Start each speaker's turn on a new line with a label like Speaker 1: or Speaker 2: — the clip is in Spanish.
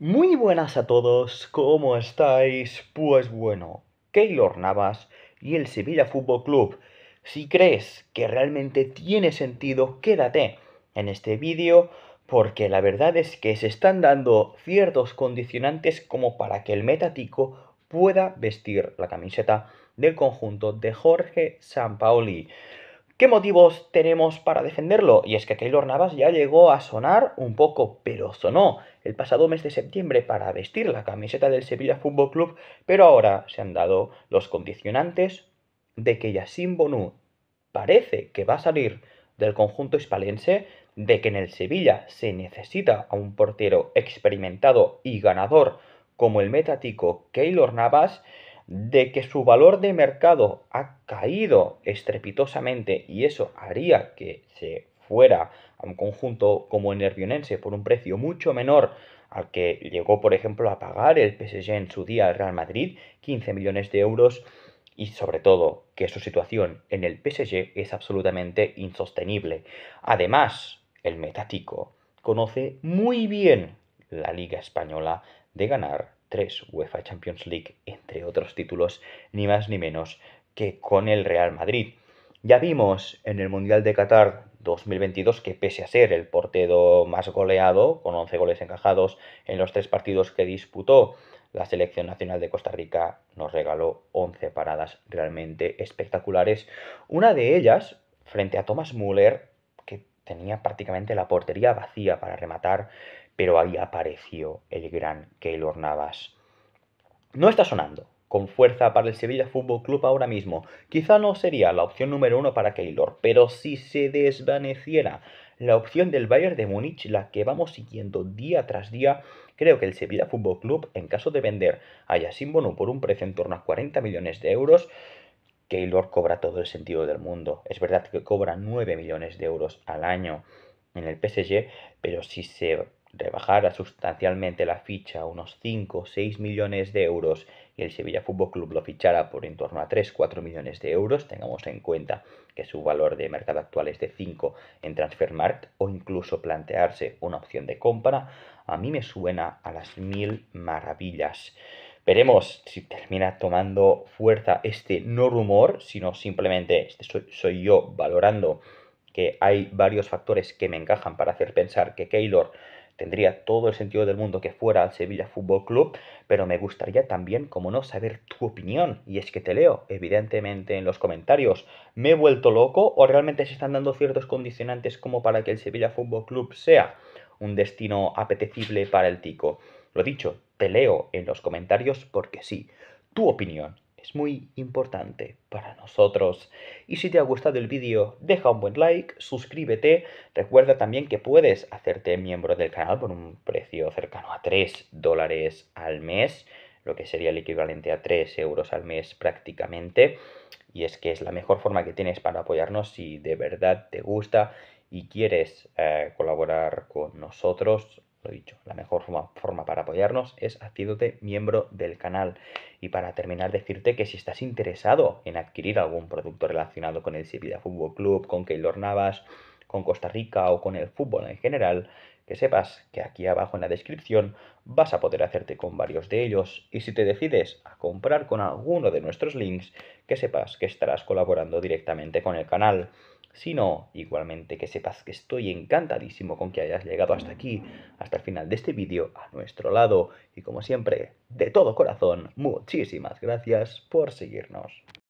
Speaker 1: Muy buenas a todos, ¿cómo estáis? Pues bueno, Keylor Navas y el Sevilla Fútbol Club. Si crees que realmente tiene sentido, quédate en este vídeo porque la verdad es que se están dando ciertos condicionantes como para que el metático pueda vestir la camiseta del conjunto de Jorge Sampaoli. ¿Qué motivos tenemos para defenderlo? Y es que Keylor Navas ya llegó a sonar un poco, pero sonó el pasado mes de septiembre para vestir la camiseta del Sevilla Fútbol Club, pero ahora se han dado los condicionantes de que Yasim Bonu parece que va a salir del conjunto hispalense, de que en el Sevilla se necesita a un portero experimentado y ganador como el metático Keylor Navas, de que su valor de mercado ha caído estrepitosamente y eso haría que se fuera a un conjunto como el Nervionense por un precio mucho menor al que llegó, por ejemplo, a pagar el PSG en su día al Real Madrid, 15 millones de euros, y sobre todo que su situación en el PSG es absolutamente insostenible. Además, el metático conoce muy bien la Liga Española de ganar 3 UEFA Champions League, entre otros títulos, ni más ni menos que con el Real Madrid. Ya vimos en el Mundial de Qatar 2022 que pese a ser el portero más goleado, con 11 goles encajados en los tres partidos que disputó, la selección nacional de Costa Rica nos regaló 11 paradas realmente espectaculares. Una de ellas frente a Thomas Müller, que tenía prácticamente la portería vacía para rematar pero ahí apareció el gran Keylor Navas. No está sonando con fuerza para el Sevilla Fútbol Club ahora mismo. Quizá no sería la opción número uno para Keylor, pero si se desvaneciera la opción del Bayern de Múnich, la que vamos siguiendo día tras día, creo que el Sevilla Fútbol Club, en caso de vender a Yassin Bono por un precio en torno a 40 millones de euros, Keylor cobra todo el sentido del mundo. Es verdad que cobra 9 millones de euros al año en el PSG, pero si se rebajara sustancialmente la ficha a unos 5 o 6 millones de euros y el Sevilla Fútbol Club lo fichara por en torno a 3-4 millones de euros, tengamos en cuenta que su valor de mercado actual es de 5 en Transfermarkt o incluso plantearse una opción de compra, a mí me suena a las mil maravillas. Veremos si termina tomando fuerza este no rumor, sino simplemente este soy, soy yo valorando que hay varios factores que me encajan para hacer pensar que Keylor Tendría todo el sentido del mundo que fuera al Sevilla Fútbol Club, pero me gustaría también, como no, saber tu opinión. Y es que te leo, evidentemente, en los comentarios. ¿Me he vuelto loco o realmente se están dando ciertos condicionantes como para que el Sevilla Fútbol Club sea un destino apetecible para el tico? Lo dicho, te leo en los comentarios porque sí, tu opinión es muy importante para nosotros. Y si te ha gustado el vídeo, deja un buen like, suscríbete, recuerda también que puedes hacerte miembro del canal por un precio cercano a 3 dólares al mes, lo que sería el equivalente a 3 euros al mes prácticamente. Y es que es la mejor forma que tienes para apoyarnos si de verdad te gusta y quieres eh, colaborar con nosotros lo dicho, la mejor forma, para apoyarnos es haciéndote miembro del canal. Y para terminar, decirte que si estás interesado en adquirir algún producto relacionado con el Sevilla Fútbol Club, con Keylor Navas, con Costa Rica o con el fútbol en general, que sepas que aquí abajo en la descripción vas a poder hacerte con varios de ellos y si te decides a comprar con alguno de nuestros links, que sepas que estarás colaborando directamente con el canal sino igualmente que sepas que estoy encantadísimo con que hayas llegado hasta aquí, hasta el final de este vídeo, a nuestro lado, y como siempre, de todo corazón, muchísimas gracias por seguirnos.